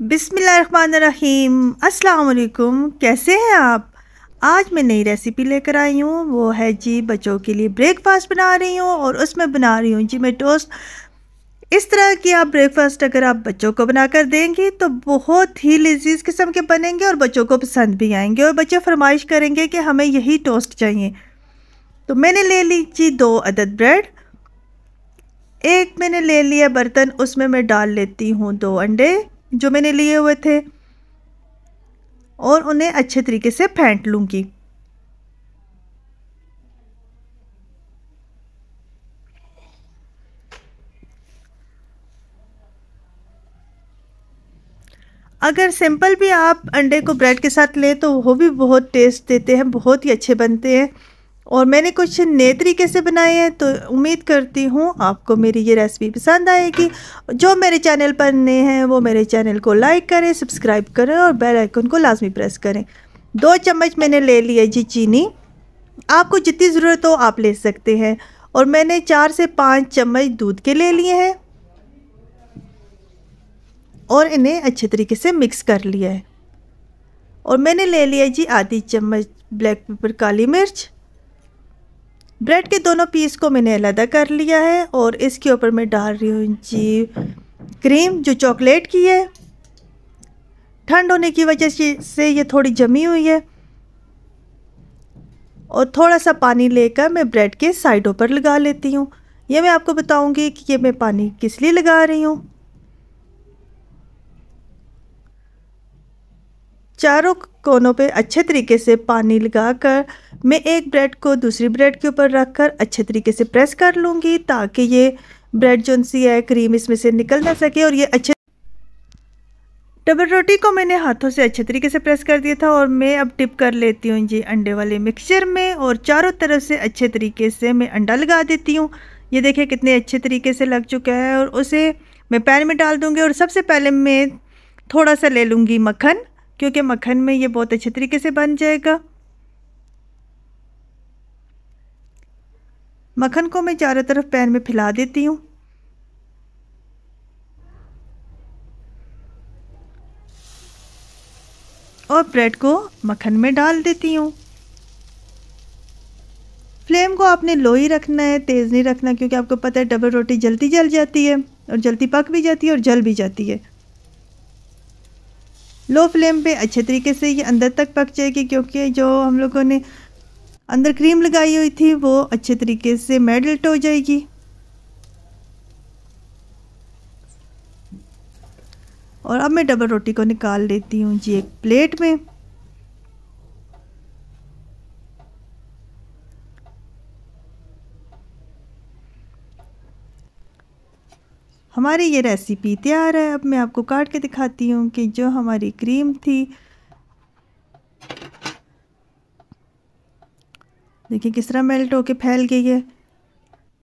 बिसमीम् अलकुम कैसे हैं आप आज मैं नई रेसिपी लेकर आई हूँ वो है जी बच्चों के लिए ब्रेकफास्ट बना रही हूँ और उसमें बना रही हूँ जी मैं टोस्ट इस तरह की आप ब्रेकफास्ट अगर आप बच्चों को बना कर देंगी तो बहुत ही लजीज किस्म के बनेंगे और बच्चों को पसंद भी आएंगे और बच्चे फरमाइश करेंगे कि हमें यही टोस्ट चाहिए तो मैंने ले ली जी दो अदद ब्रेड एक मैंने ले लिया बर्तन उसमें मैं डाल लेती हूँ दो अंडे जो मैंने लिए हुए थे और उन्हें अच्छे तरीके से फेंट लूँगी अगर सिंपल भी आप अंडे को ब्रेड के साथ लें तो वो भी बहुत टेस्ट देते हैं बहुत ही अच्छे बनते हैं और मैंने कुछ नए तरीके से बनाए हैं तो उम्मीद करती हूँ आपको मेरी ये रेसिपी पसंद आएगी जो मेरे चैनल पर नए हैं वो मेरे चैनल को लाइक करें सब्सक्राइब करें और बेल आइकन को लाजमी प्रेस करें दो चम्मच मैंने ले लिया जी चीनी आपको जितनी ज़रूरत हो आप ले सकते हैं और मैंने चार से पाँच चम्मच दूध के ले लिए हैं और इन्हें अच्छे तरीके से मिक्स कर लिया है और मैंने ले लिया जी आधी चम्मच ब्लैक पेपर काली मिर्च ब्रेड के दोनों पीस को मैंने अलहदा कर लिया है और इसके ऊपर मैं डाल रही हूँ जी क्रीम जो चॉकलेट की है ठंड होने की वजह से ये थोड़ी जमी हुई है और थोड़ा सा पानी लेकर मैं ब्रेड के साइडों पर लगा लेती हूँ ये मैं आपको बताऊँगी कि ये मैं पानी किस लिए लगा रही हूँ चारों कोनों पे अच्छे तरीके से पानी लगाकर मैं एक ब्रेड को दूसरी ब्रेड के ऊपर रखकर अच्छे तरीके से प्रेस कर लूँगी ताकि ये ब्रेड जो सी है क्रीम इसमें से निकल ना सके और ये अच्छे डबल रोटी को मैंने हाथों से अच्छे तरीके से प्रेस कर दिया था और मैं अब टिप कर लेती हूँ जी अंडे वाले मिक्सचर में और चारों तरफ से अच्छे तरीके से मैं अंडा लगा देती हूँ ये देखिए कितने अच्छे तरीके से लग चुका है और उसे मैं पैन में डाल दूँगी और सबसे पहले मैं थोड़ा सा ले लूँगी मक्खन क्योंकि मक्खन में ये बहुत अच्छे तरीके से बन जाएगा मक्खन को मैं चारों तरफ पैन में फैला देती हूँ और ब्रेड को मक्खन में डाल देती हूँ फ्लेम को आपने लो ही रखना है तेज़ नहीं रखना क्योंकि आपको पता है डबल रोटी जल्दी जल जाती है और जल्दी पक भी जाती है और जल भी जाती है लो फ्लेम पे अच्छे तरीके से ये अंदर तक पक जाएगी क्योंकि जो हम लोगों ने अंदर क्रीम लगाई हुई थी वो अच्छे तरीके से मेडल्ट हो जाएगी और अब मैं डबल रोटी को निकाल लेती हूँ जी एक प्लेट में हमारी ये रेसिपी तैयार है अब मैं आपको काट के दिखाती हूँ कि जो हमारी क्रीम थी देखिए किस तरह मेल्ट होके फैल गई है